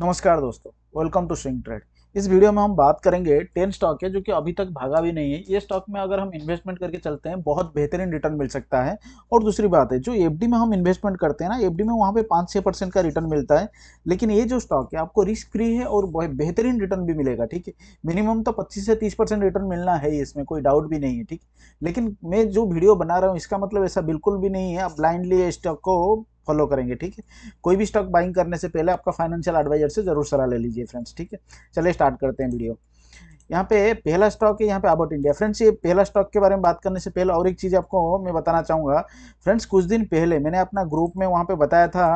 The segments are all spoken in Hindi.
नमस्कार दोस्तों वेलकम टू स्विंग ट्रेड इस वीडियो में हम बात करेंगे टेन स्टॉक है जो कि अभी तक भागा भी नहीं है ये स्टॉक में अगर हम इन्वेस्टमेंट करके चलते हैं बहुत बेहतरीन रिटर्न मिल सकता है और दूसरी बात है जो एफ में हम इन्वेस्टमेंट करते हैं ना एफ में वहाँ पे पाँच छः परसेंट का रिटर्न मिलता है लेकिन ये जो स्टॉक है आपको रिस्क फ्री है और बेहतरीन रिटर्न भी मिलेगा ठीक है मिनिमम तो पच्चीस से तीस रिटर्न मिलना है इसमें कोई डाउट भी नहीं है ठीक लेकिन मैं जो वीडियो बना रहा हूँ इसका मतलब ऐसा बिल्कुल भी नहीं है आप ब्लाइंडली स्टॉक को फॉलो करेंगे ठीक है कोई भी स्टॉक बाइंग करने से पहले आपका फाइनेंशियल एडवाइजर से जरूर सलाह ले लीजिए फ्रेंड्स ठीक है चलिए स्टार्ट करते हैं वीडियो यहाँ पे पहला स्टॉक है यहाँ पे अबाउट इंडिया फ्रेंड्स ये पहला स्टॉक के बारे में बात करने से पहले और एक चीज़ आपको मैं बताना चाहूँगा फ्रेंड्स कुछ दिन पहले मैंने अपना ग्रुप में वहाँ पे बताया था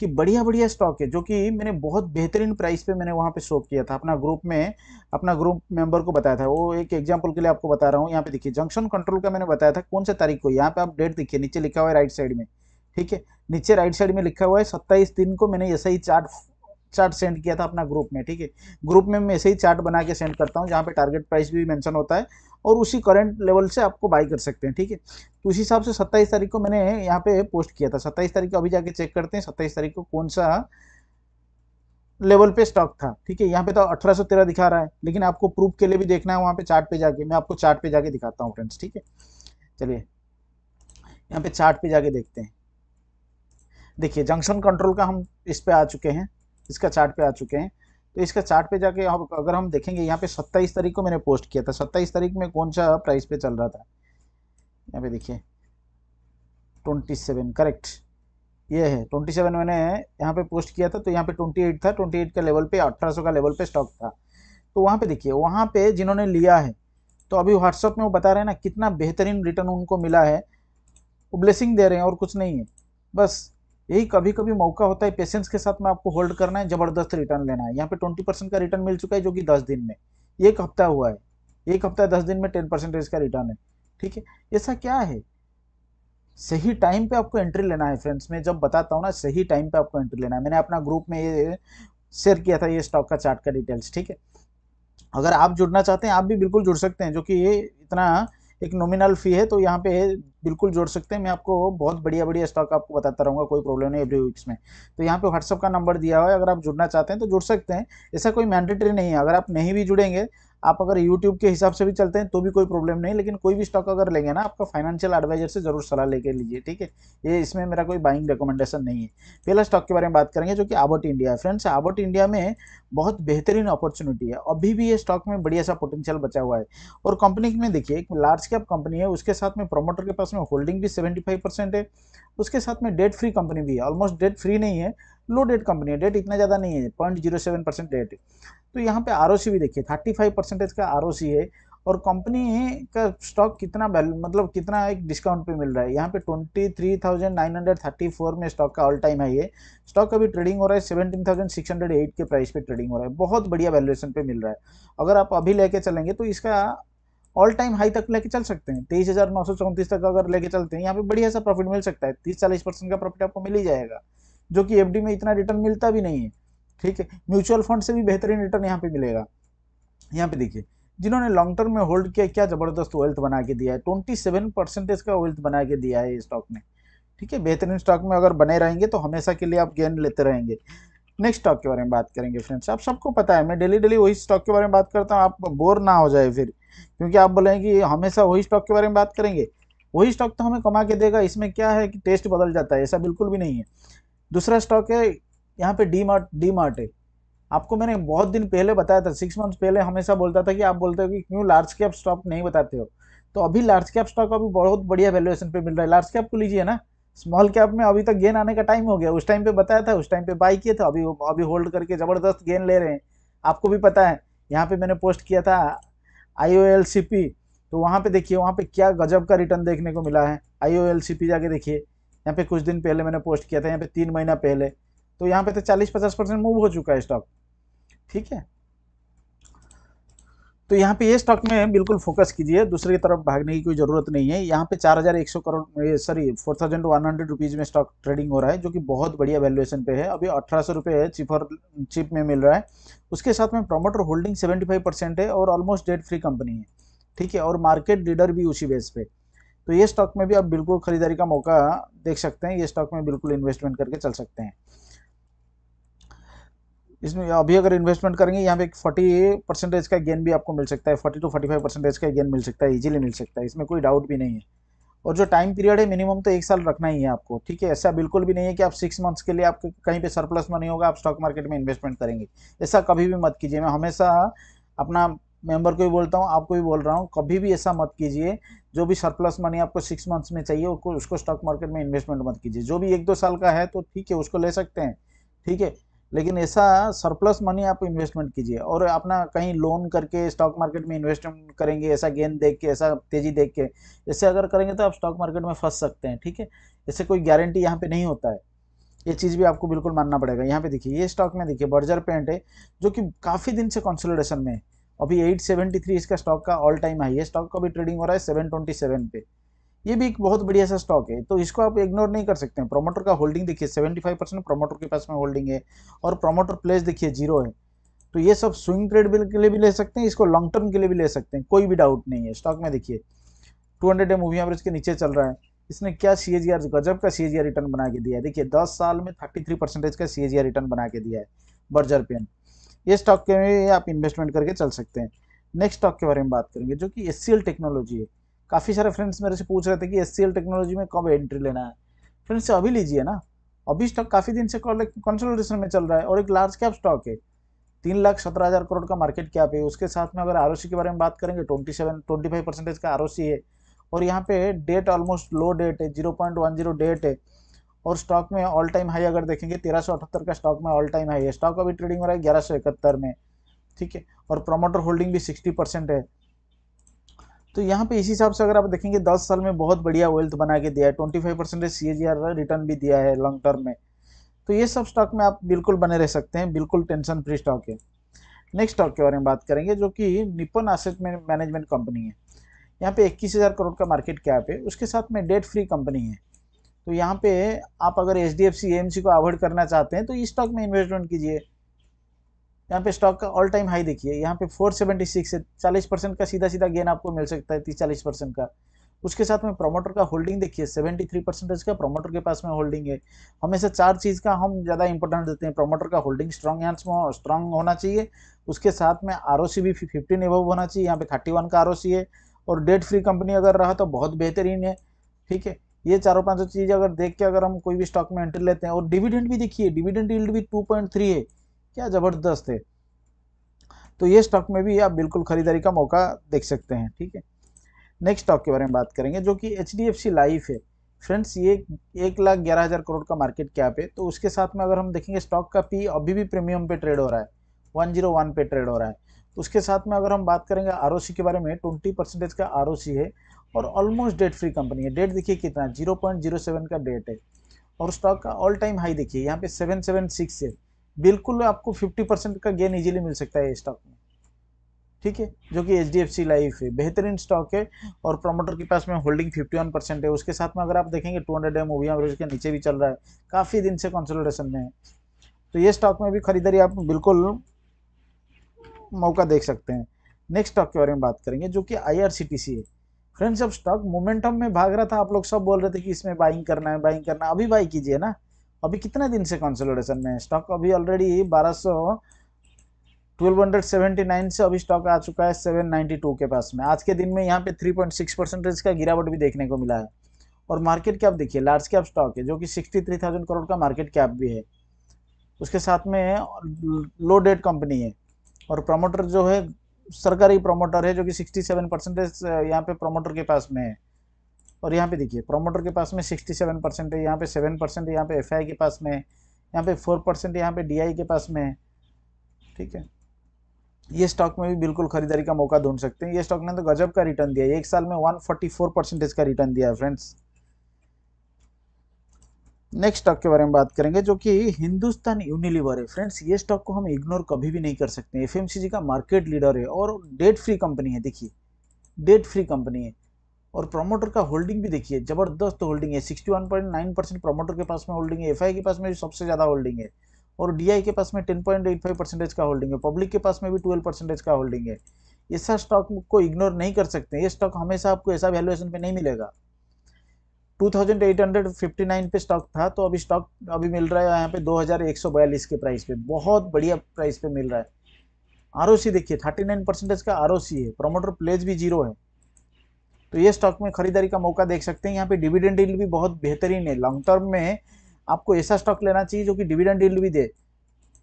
कि बढ़िया बढ़िया स्टॉक है जो कि मैंने बहुत बेहतरीन प्राइस पे मैंने वहाँ पे शो किया था अपना ग्रुप में अपना ग्रुप मेंबर को बताया था वो एक एग्जाम्पल के लिए आपको बता रहा हूँ यहाँ पे देखिए जंक्शन कंट्रोल का मैंने बताया था कौन सा तारीख को यहाँ पे आप डेट देखिए नीचे लिखा हुआ है राइट साइड में ठीक है नीचे राइट साइड में लिखा हुआ है सत्ताईस दिन को मैंने ऐसे ही चार्ट चार्ट सेंड किया था अपना ग्रुप में ठीक है ग्रुप में मैं ऐसे ही चार्ट बना के सेंड करता हूँ जहाँ पे टारगेट प्राइस भी मेंशन होता है और उसी करंट लेवल से आपको बाई कर सकते हैं ठीक है तो उसी हिसाब से सत्ताईस तारीख को मैंने यहाँ पे पोस्ट किया था सत्ताईस तारीख को अभी जाके चेक करते हैं सत्ताईस तारीख को कौन सा लेवल पे स्टॉक था ठीक है यहाँ पे तो अठारह दिखा रहा है लेकिन आपको प्रूफ के लिए भी देखना है वहाँ पे चार्ट पे जाके मैं आपको चार्ट पे जाके दिखाता हूँ फ्रेंड्स ठीक है चलिए यहाँ पे चार्ट पे जाके देखते हैं देखिए जंक्शन कंट्रोल का हम इस पे आ चुके हैं इसका चार्ट पे आ चुके हैं तो इसका चार्ट पे जाके हम अगर हम देखेंगे यहाँ पे 27 तारीख को मैंने पोस्ट किया था 27 तारीख में कौन सा प्राइस पे चल रहा था यहाँ पे देखिए 27 करेक्ट ये है 27 मैंने यहाँ पे पोस्ट किया था तो यहाँ पे 28 था 28 का लेवल पे 1800 का लेवल पे स्टॉक था तो वहाँ पे देखिए वहाँ पे जिन्होंने लिया है तो अभी व्हाट्सअप में वो बता रहे हैं ना कितना बेहतरीन रिटर्न उनको मिला है वो ब्लेसिंग दे रहे हैं और कुछ नहीं है बस यही कभी कभी मौका होता है पेशेंस के साथ में आपको होल्ड करना है जबरदस्त रिटर्न लेना है यहाँ पे ट्वेंटी परसेंट का रिटर्न मिल चुका है जो कि दस दिन में एक हफ्ता हुआ है एक हफ्ता दस दिन में टेन परसेंटेज का रिटर्न है ठीक है ऐसा क्या है सही टाइम पे आपको एंट्री लेना है फ्रेंड्स मैं जब बताता हूँ ना सही टाइम पे आपको एंट्री लेना है मैंने अपना ग्रुप में ये शेयर किया था ये स्टॉक का चार्ट का डिटेल्स ठीक है अगर आप जुड़ना चाहते हैं आप भी बिल्कुल जुड़ सकते हैं जो कि ये इतना एक नोमिनल फ़ी है तो यहाँ पे बिल्कुल जोड़ सकते हैं मैं आपको बहुत बढ़िया बढ़िया स्टॉक आपको बताता रहूँगा कोई प्रॉब्लम नहीं एवरी वीक्स में तो यहाँ पे व्हाट्सअप का नंबर दिया हुआ है अगर आप जुड़ना चाहते हैं तो जुड़ सकते हैं ऐसा कोई मैंडेटरी नहीं है अगर आप नहीं भी जुड़ेंगे आप अगर यूट्यूब के हिसाब से भी चलते हैं तो भी कोई प्रॉब्लम नहीं लेकिन कोई भी स्टॉक अगर लेंगे ना आपका फाइनेंशियल एडवाइजर से जरूर सलाह लेके लीजिए ठीक है ये इसमें मेरा कोई बाइंग रिकमेंडेशन नहीं है पहला स्टॉक के बारे में बात करेंगे जो कि आबोट इंडिया है फ्रेंड्स आबोट इंडिया में बहुत बेहतरीन अपॉर्चुनिटी है अभी भी ये स्टॉक में बढ़िया सा पोटेंशियल बचा हुआ है और कंपनी में देखिए एक लार्ज कैप कंपनी है उसके साथ में प्रोमोटर के पास में होल्डिंग भी सेवेंटी है उसके साथ में डेट फ्री कंपनी भी है ऑलमोस्ट डेट फ्री नहीं है लो डेट कंपनी है डेट इतना ज़्यादा नहीं है point zero seven percent debt तो यहाँ पे आर भी देखिए थर्टी फाइव परसेंटेज का आर है और कंपनी का स्टॉक कितना वैल्यू मतलब कितना एक डिस्काउंट पे मिल रहा है यहाँ पे twenty three thousand nine hundred thirty four में स्टॉक का ऑल टाइम हाई है स्टॉक अभी ट्रेडिंग हो रहा है seventeen thousand six hundred eight के प्राइस पे ट्रेडिंग हो रहा है बहुत बढ़िया वैल्यूएशन पे मिल रहा है अगर आप अभी लेके चलेंगे तो इसका ऑल टाइम हाई तक लेके चल सकते हैं तेईस तक अगर लेके चलते हैं यहाँ पे बढ़िया सा प्रॉफिट मिल सकता है तीस चालीस परसेंट का प्रॉफिट आपको मिल ही जाएगा जो कि एफडी में इतना रिटर्न मिलता भी नहीं है ठीक है म्यूचुअल फंड से भी बेहतरीन रिटर्न यहाँ पे मिलेगा यहाँ पे देखिए जिन्होंने लॉन्ग टर्म में होल्ड किया क्या जबरदस्त वेल्थ बना के दिया है ट्वेंटी सेवन परसेंटेज का वेल्थ बना के दिया है स्टॉक ने ठीक है बेहतरीन स्टॉक में अगर बने रहेंगे तो हमेशा के लिए आप गेन लेते रहेंगे नेक्स्ट स्टॉक के बारे में बात करेंगे फ्रेंड्स आप सबको पता है मैं डेली डेली वही स्टॉक के बारे में बात करता हूँ आप बोर ना हो जाए फिर क्योंकि आप बोले कि हमेशा वही स्टॉक के बारे में बात करेंगे वही स्टॉक तो हमें कमा के देगा इसमें क्या है कि टेस्ट बदल जाता है ऐसा बिल्कुल भी नहीं है दूसरा स्टॉक है यहाँ पे डी मार्ट डी मार्ट है आपको मैंने बहुत दिन पहले बताया था सिक्स मंथ्स पहले हमेशा बोलता था कि आप बोलते हो कि क्यों लार्ज कैप स्टॉक नहीं बताते हो तो अभी लार्ज कैप स्टॉक अभी बहुत बढ़िया वैल्यूएशन पे मिल रहा है लार्ज कैप को लीजिए ना स्मॉल कैप में अभी तक गेन आने का टाइम हो गया उस टाइम पे बताया था उस टाइम पे बाई किए थे अभी अभी होल्ड करके ज़बरदस्त गेन ले रहे हैं आपको भी पता है यहाँ पे मैंने पोस्ट किया था आई ओ एल सी पी तो वहाँ पे देखिए वहाँ पे क्या गजब का रिटर्न देखने को मिला है आई ओ एल सी पी जाके देखिए यहाँ पे कुछ दिन पहले मैंने पोस्ट किया था यहाँ पे तीन महीना पहले तो यहाँ पे तो चालीस पचास परसेंट मूव हो चुका है स्टॉक ठीक है तो यहाँ पे ये स्टॉक में बिल्कुल फोकस कीजिए दूसरे की तरफ भागने की कोई ज़रूरत नहीं है यहाँ पे 4100 करोड़ सॉरी 4100 थाउजेंड में स्टॉक ट्रेडिंग हो रहा है जो कि बहुत बढ़िया वैल्युएशन पे है अभी अठारह सौ रुपये चिप में मिल रहा है उसके साथ में प्रोमोटर होल्डिंग सेवेंटी परसेंट है और ऑलमोस्ट डेट फ्री कंपनी है ठीक है और मार्केट लीडर भी उसी बेस पे तो ये स्टॉक में भी आप बिल्कुल खरीदारी का मौका देख सकते हैं ये स्टॉक में बिल्कुल इन्वेस्टमेंट करके चल सकते हैं इसमें अभी अगर इन्वेस्टमेंट करेंगे यहाँ पे फोर्टी परसेंटेज का गेन भी आपको मिल सकता है forty to forty five percentage का गेन मिल सकता है इजीली मिल सकता है इसमें कोई डाउट भी नहीं है और जो टाइम पीरियड है मिनिमम तो एक साल रखना ही है आपको ठीक है ऐसा बिल्कुल भी नहीं है कि आप सिक्स मंथ्स के लिए आपके कहीं पर सरप्लस मनी होगा आप स्टॉक मार्केट में इन्वेस्टमेंट करेंगे ऐसा कभी भी मत कीजिए मैं हमेशा अपना मेंबर को भी बोलता हूँ आपको भी बोल रहा हूँ कभी भी ऐसा मत कीजिए जो भी सरप्लस मनी आपको सिक्स मंथ्स में चाहिए उसको उसको स्टॉक मार्केट में इन्वेस्टमेंट मत कीजिए जो भी एक दो साल का है तो ठीक है उसको ले सकते हैं ठीक है लेकिन ऐसा सरप्लस मनी आप इन्वेस्टमेंट कीजिए और अपना कहीं लोन करके स्टॉक मार्केट में इन्वेस्टमेंट करेंगे ऐसा गेंद देख के ऐसा तेजी देख के ऐसे अगर करेंगे तो आप स्टॉक मार्केट में फंस सकते हैं ठीक है ऐसे कोई गारंटी यहाँ पे नहीं होता है ये चीज़ भी आपको बिल्कुल मानना पड़ेगा यहाँ पे देखिए ये स्टॉक में देखिए बर्जर पेंट है जो कि काफ़ी दिन से कंसोलिडेशन में है अभी 873 इसका स्टॉक का ऑल टाइम हाई है स्टॉक का भी ट्रेडिंग हो रहा है 727 पे ये भी एक बहुत बढ़िया सा स्टॉक है तो इसको आप इग्नोर नहीं कर सकते हैं प्रोमोटर का होल्डिंग देखिए 75 परसेंट प्रोमोटर के पास में होल्डिंग है और प्रोमोटर प्लेस देखिए जीरो है तो ये सब स्विंग ट्रेड के लिए भी ले सकते हैं इसको लॉन्ग टर्म के लिए भी ले सकते हैं कोई भी डाउट नहीं है स्टॉक में देखिए टू हंड्रेड मूवी एवरेज के नीचे चल रहा है इसने क्या सी एच गजब का सी आर रिटर्न बना के दिया है देखिए दस साल में थर्टी थ्री परसेंटेज का सी रिटर्न बना के दिया है बर्जर पेन ये स्टॉक के में आप इन्वेस्टमेंट करके चल सकते हैं नेक्स्ट स्टॉक के बारे में बात करेंगे जो कि एस टेक्नोलॉजी है काफ़ी सारे फ्रेंड्स मेरे से पूछ रहे थे कि एस टेक्नोलॉजी में कब एंट्री लेना है फ्रेंड्स अभी लीजिए ना अभी स्टॉक काफ़ी दिन से कंसल्टेशन में चल रहा है और एक लार्ज कैप स्टॉक है तीन लाख सत्रह हज़ार करोड़ का मार्केट कैप है उसके साथ में अगर आर के बारे में बात करेंगे twenty seven twenty five percentage का आर है और यहाँ पे डेट ऑलमोस्ट लो डेट है zero point one zero debt है और स्टॉक में ऑल टाइम हाई अगर देखेंगे तेरह का स्टॉक में ऑल टाइम हाई है स्टॉक अभी ट्रेडिंग हो रहा है ग्यारह में ठीक है और प्रोमोटर होल्डिंग भी सिक्सटी परसेंट है तो यहाँ पे इसी हिसाब से अगर आप देखेंगे दस साल में बहुत बढ़िया वेल्थ बना के दिया है ट्वेंटी फाइव परसेंट सी रिटर्न भी दिया है लॉन्ग टर्म में तो ये सब स्टॉक में आप बिल्कुल बने रह सकते हैं बिल्कुल टेंशन फ्री स्टॉक है नेक्स्ट स्टॉक के बारे में बात करेंगे जो कि निपन एसेट मैनेजमेंट कंपनी है यहाँ पे इक्कीस हज़ार करोड़ का मार्केट कैप है उसके साथ में डेट फ्री कंपनी है तो यहाँ पे आप अगर H D F C M C को अवॉइड करना चाहते हैं तो इस स्टॉक में इन्वेस्टमेंट कीजिए यहाँ पे स्टॉक का ऑल टाइम हाई देखिए यहाँ पे 476 है चालीस परसेंट का सीधा सीधा गेन आपको मिल सकता है तीस चालीस परसेंट का उसके साथ में प्रोमोटर का होल्डिंग देखिए 73 परसेंटेज का प्रोमोटर के पास में होल्डिंग है हमेशा चार चीज़ का हम ज़्यादा इंपॉर्टेंट देते हैं प्रोमोटर का होल्डिंग स्ट्रॉन्ग हैंड्स में स्ट्रॉन्ग होना चाहिए उसके साथ में आर ओ सी भी फिफ्टीन एवव होना चाहिए यहाँ पे थर्टी का आर है और डेट फ्री कंपनी अगर रहा तो बहुत बेहतरीन है ठीक है ये चारों पांचों चीज अगर देख के अगर हम कोई भी स्टॉक में एंट्री लेते हैं और डिविडेंड भी देखिए डिविडेंड यील्ड भी टू पॉइंट थ्री है क्या जबरदस्त है तो ये स्टॉक में भी आप बिल्कुल खरीदारी का मौका देख सकते हैं ठीक है नेक्स्ट स्टॉक के बारे में बात करेंगे जो कि H D F C life है फ्रेंड्स ये एक लाख ग्यारह हज़ार करोड़ का मार्केट कैप है तो उसके साथ में अगर हम देखेंगे स्टॉक का पी अभी भी प्रीमियम पे ट्रेड हो रहा है वन जीरो वन पे ट्रेड हो रहा है उसके साथ में अगर हम बात करेंगे आर के बारे में ट्वेंटी परसेंटेज का आर है और ऑलमोस्ट डेट फ्री कंपनी है डेट देखिए कितना जीरो पॉइंट जीरो सेवन का डेट है और स्टॉक का ऑल टाइम हाई देखिए यहाँ पे सेवन सेवन सिक्स है बिल्कुल आपको फिफ्टी परसेंट का गेन इजीली मिल सकता है स्टॉक में ठीक है जो कि H D F C life है बेहतरीन स्टॉक है और प्रमोटर के पास में होल्डिंग वन परसेंट है उसके साथ में अगर आप देखेंगे two hundred moving average के नीचे भी चल रहा है काफ़ी दिन से कंसोलिडेशन में है तो ये स्टॉक में भी खरीदारी आप बिल्कुल मौका देख सकते हैं नेक्स्ट स्टॉक के बारे में बात करेंगे जो कि आई है फ्रेंड्स अब स्टॉक मोमेंटम में भाग रहा था आप लोग सब बोल रहे थे कि इसमें बाइंग करना है बाइंग करना अभी बाई कीजिए ना अभी कितने दिन से कंसोलिडेशन में है स्टॉक अभी ऑलरेडी 1200 1279 से अभी स्टॉक आ चुका है टू के पास में आज के दिन में यहाँ पे सिक्स परसेंटेज का गिरावट भी देखने को मिला है और मार्केट कैप देखिए लार्ज कैप स्टॉक है जो कि थाउजेंड करोड़ का मार्केट कैप भी है उसके साथ में लो डेट कंपनी है और प्रमोटर जो है सरकारी प्रमोटर है जो कि 67 परसेंटेज यहाँ पे प्रमोटर के पास में है और यहाँ पे देखिए प्रमोटर के पास में 67 परसेंट है यहाँ पे 7 परसेंट यहाँ पे एफ के पास में यहाँ पे 4 परसेंट यहाँ पे डी के पास में है ठीक है ये स्टॉक में भी बिल्कुल खरीदारी का मौका ढूंढ सकते हैं ये स्टॉक ने तो गजब का रिटर्न दिया एक साल में वन परसेंटेज का रिटर्न दिया है फ्रेंड्स नेक्स्ट स्टॉक के बारे में बात करेंगे जो कि हिंदुस्तान यूनिलीवर है फ्रेंड्स ये स्टॉक को हम इग्नोर कभी भी नहीं कर सकते एफ का मार्केट लीडर है और डेट फ्री कंपनी है देखिए डेट फ्री कंपनी है और प्रमोटर का होल्डिंग भी देखिए जबरदस्त होल्डिंग है सिक्सटी परसेंट प्रमोटर के पास में होल्डिंग है एफ के पास में भी सबसे ज़्यादा होल्डिंग है और डी के पास में टेन परसेंटेज का होल्डिंग है पब्लिक के पास में भी ट्वेल्व परसेंटेज का होल्डिंग है ऐसा स्टॉक को इग्नोर नहीं कर सकते ये स्टॉक हमेशा आपको ऐसा वैल्यूएशन पे नहीं मिलेगा 2859 पे स्टॉक था तो अभी स्टॉक अभी मिल रहा है यहाँ पे 2142 के प्राइस पे बहुत बढ़िया प्राइस पे मिल रहा है आर देखिए 39 परसेंटेज का आर है प्रोमोटर प्लेज भी जीरो है तो ये स्टॉक में खरीदारी का मौका देख सकते हैं यहाँ पे डिविडेंड डील भी बहुत बेहतरीन है लॉन्ग टर्म में आपको ऐसा स्टॉक लेना चाहिए जो कि डिविडेंड डील भी दे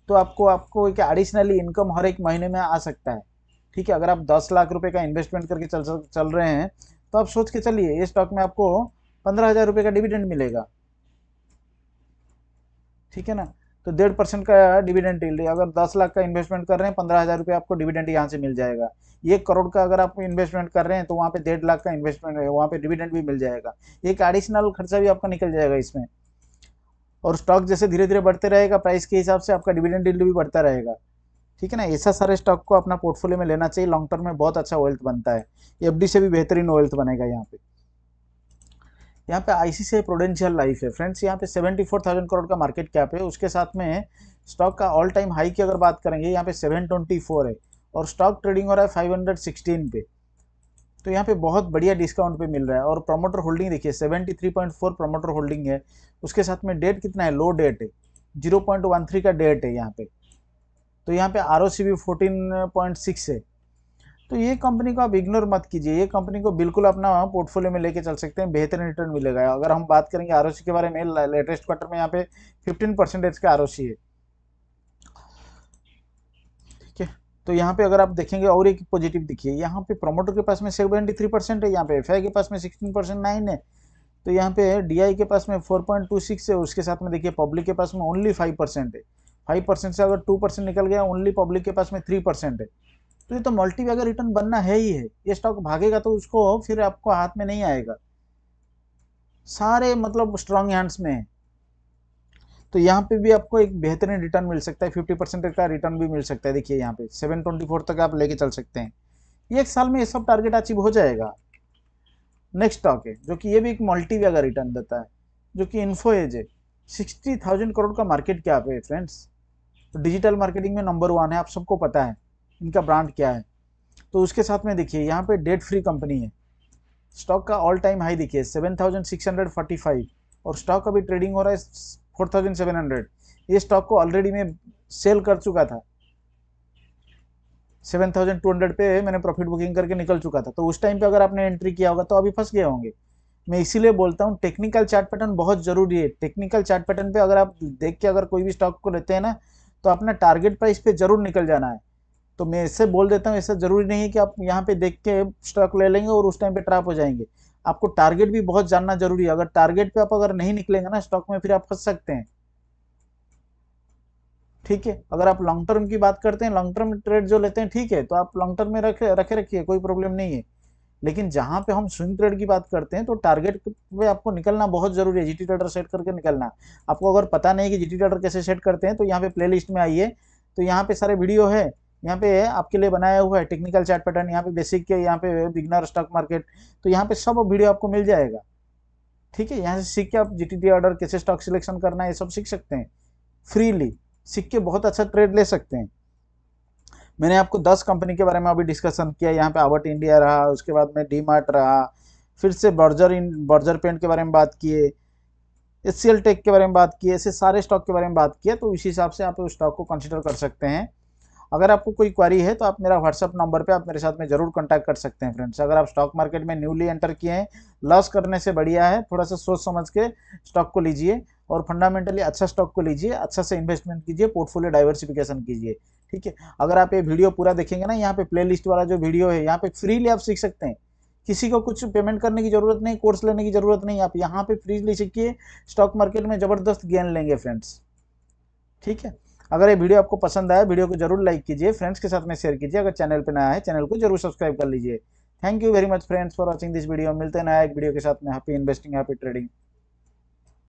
तो आपको आपको एक एडिशनली इनकम हर एक महीने में आ सकता है ठीक है अगर आप दस लाख रुपये का इन्वेस्टमेंट करके चल चल रहे हैं तो आप सोच के चलिए ये स्टॉक में आपको पंद्रह हजार रुपये का डिविडेंड मिलेगा ठीक है ना तो डेढ़ परसेंट का डिविडेंड डील अगर दस लाख का इन्वेस्टमेंट कर रहे हैं पंद्रह हज़ार रुपये आपको डिविडेंड यहाँ से मिल जाएगा एक करोड़ का अगर आप इन्वेस्टमेंट कर रहे हैं तो वहाँ पे डेढ़ लाख का इन्वेस्टमेंट है वहाँ पे डिविडेंड भी मिल जाएगा एक एडिशनल खर्चा भी आपका निकल जाएगा इसमें और स्टॉक जैसे धीरे धीरे बढ़ते रहेगा प्राइस के हिसाब से आपका डिविडेंड डील भी बढ़ता रहेगा ठीक है ना ऐसा सारे स्टॉक को अपना पोर्टफोलियो में लेना चाहिए लॉन्ग टर्म में बहुत अच्छा वेल्थ बनता है एफ से भी बेहतरीन वेल्थ बनेगा यहाँ पे यहाँ पे सी प्रोडेंशियल लाइफ है फ्रेंड्स यहाँ पे 74,000 करोड़ का मार्केट कैप है उसके साथ में स्टॉक का ऑल टाइम हाई की अगर बात करेंगे यहाँ पे 724 है और स्टॉक ट्रेडिंग हो रहा है 516 पे तो यहाँ पे बहुत बढ़िया डिस्काउंट पे मिल रहा है और प्रोमोटर होल्डिंग देखिए 73.4 प्रोमोटर होल्डिंग है उसके साथ में डेट कितना है लो डेट है थ्री का डेट है यहाँ पे तो यहाँ पे आर ओ है तो ये कंपनी को आप इग्नोर मत कीजिए ये कंपनी को बिल्कुल अपना पोर्टफोलियो में लेके चल सकते हैं बेहतरीन रिटर्न मिलेगा अगर हम बात करेंगे आर के बारे में लेटेस्ट क्वार्टर में यहाँ पे फिफ्टीन परसेंटेज का आर है ठीक है तो यहाँ पे अगर आप देखेंगे और एक पॉजिटिव देखिए यहाँ पे प्रमोटर के पास में सेवेंटी थ्री परसेंट है यहाँ पे एफ के पास में सिक्सटीन परसेंट नाइन है तो यहाँ पे डी के पास में फोर पॉइंट टू सिक्स है उसके साथ में देखिए पब्लिक के पास में ओनली फाइव परसेंट है फाइव परसेंट से अगर टू परसेंट निकल गया ओनली पब्लिक के पास में थ्री परसेंट है तो ये तो मल्टी अगर रिटर्न बनना है ही है ये स्टॉक भागेगा तो उसको फिर आपको हाथ में नहीं आएगा सारे मतलब स्ट्रांग हैंड्स में है तो यहाँ पे भी आपको एक बेहतरीन रिटर्न मिल सकता है फिफ्टी परसेंट का रिटर्न भी मिल सकता है देखिए यहाँ पे सेवन ट्वेंटी फोर तक आप लेके चल सकते हैं एक साल में ये सब टारगेट अचीव हो जाएगा नेक्स्ट स्टॉक है जो कि ये भी एक मल्टी वेगा रिटर्न देता है जो कि इन्फो एज है सिक्सटी थाउजेंड करोड़ का मार्केट क्या है फ्रेंड्स तो डिजिटल मार्केटिंग में नंबर वन है आप सबको पता है इनका ब्रांड क्या है तो उसके साथ में देखिए यहाँ पे डेट फ्री कंपनी है स्टॉक का ऑल टाइम हाई देखिए 7645 और स्टॉक अभी ट्रेडिंग हो रहा है 4700 ये स्टॉक को ऑलरेडी मैं सेल कर चुका था 7200 पे मैंने प्रॉफिट बुकिंग करके निकल चुका था तो उस टाइम पे अगर आपने एंट्री किया होगा तो अभी फंस गए होंगे मैं इसीलिए बोलता हूँ टेक्निकल चार्ट पैटर्न बहुत ज़रूरी है टेक्निकल चार्ट पैटर्न पे अगर आप देख के अगर कोई भी स्टॉक को लेते हैं ना तो अपना टारगेट प्राइस पे जरूर निकल जाना है तो मैं इससे बोल देता हूँ ऐसा ज़रूरी नहीं है कि आप यहाँ पे देख के स्ट्रक ले लेंगे और उस टाइम पे ट्रैप हो जाएंगे आपको टारगेट भी बहुत जानना जरूरी है अगर टारगेट पे आप अगर नहीं निकलेंगे ना स्टॉक में फिर आप फंस सकते हैं ठीक है अगर आप लॉन्ग टर्म की बात करते हैं लॉन्ग टर्म ट्रेड जो लेते हैं ठीक है तो आप लॉन्ग टर्म में रखे रखे रखिए कोई प्रॉब्लम नहीं है लेकिन जहां पे हम स्विंग ट्रेड की बात करते हैं तो टारगेट पे आपको निकलना बहुत जरूरी है जीटी ट्रेडर सेट करके निकलना आपको अगर पता नहीं कि जीटी ट्रेडर कैसे सेट करते हैं तो यहाँ पे प्लेलिस्ट में आइए तो यहाँ पे सारे वीडियो है यहाँ पे आपके लिए बनाया हुआ है टेक्निकल चार्ट पैटर्न यहाँ पे बेसिक के यहाँ पे बिगनर स्टॉक मार्केट तो यहाँ पे सब वीडियो आपको मिल जाएगा ठीक है यहाँ से सीख के आप जी ऑर्डर कैसे स्टॉक सिलेक्शन करना है ये सब सीख सकते हैं फ्रीली सीख के बहुत अच्छा ट्रेड ले सकते हैं मैंने आपको दस कंपनी के बारे में अभी डिस्कशन किया यहाँ पे आवट इंडिया रहा उसके बाद में डी रहा फिर से बर्जर इन बर्जर पेंट के बारे में बात किए एस टेक के बारे में बात किए ऐसे सारे स्टॉक के बारे में बात किया तो इसी हिसाब से आप उस स्टॉक को कंसिडर कर सकते हैं अगर आपको कोई क्वारी है तो आप मेरा व्हाट्सअप नंबर पे आप मेरे साथ में जरूर कांटेक्ट कर सकते हैं फ्रेंड्स अगर आप स्टॉक मार्केट में न्यूली एंटर किए हैं लॉस करने से बढ़िया है थोड़ा सा सोच समझ के स्टॉक को लीजिए और फंडामेंटली अच्छा स्टॉक को लीजिए अच्छा से इन्वेस्टमेंट कीजिए पोर्टफोलियो डाइवर्सिफिकेशन कीजिए ठीक है अगर आप ये वीडियो पूरा देखेंगे ना यहाँ पे प्लेलिस्ट वाला जो वीडियो है यहाँ पे फ्रीली आप सीख सकते हैं किसी को कुछ पेमेंट करने की जरूरत नहीं कोर्स लेने की जरूरत नहीं आप यहाँ पे फ्रीली सीखिए स्टॉक मार्केट में जबरदस्त गेन लेंगे फ्रेंड्स ठीक है अगर ये वीडियो आपको पसंद आया वीडियो को जरूर लाइक कीजिए फ्रेंड्स के साथ में शेयर कीजिए अगर चैनल पर नया है चैनल को जरूर सब्सक्राइब कर लीजिए thank you very much friends for watching this video मिलते हैं नया एक वीडियो के साथ में हैप्पी इन्वेस्टिंग हैप्पी ट्रेडिंग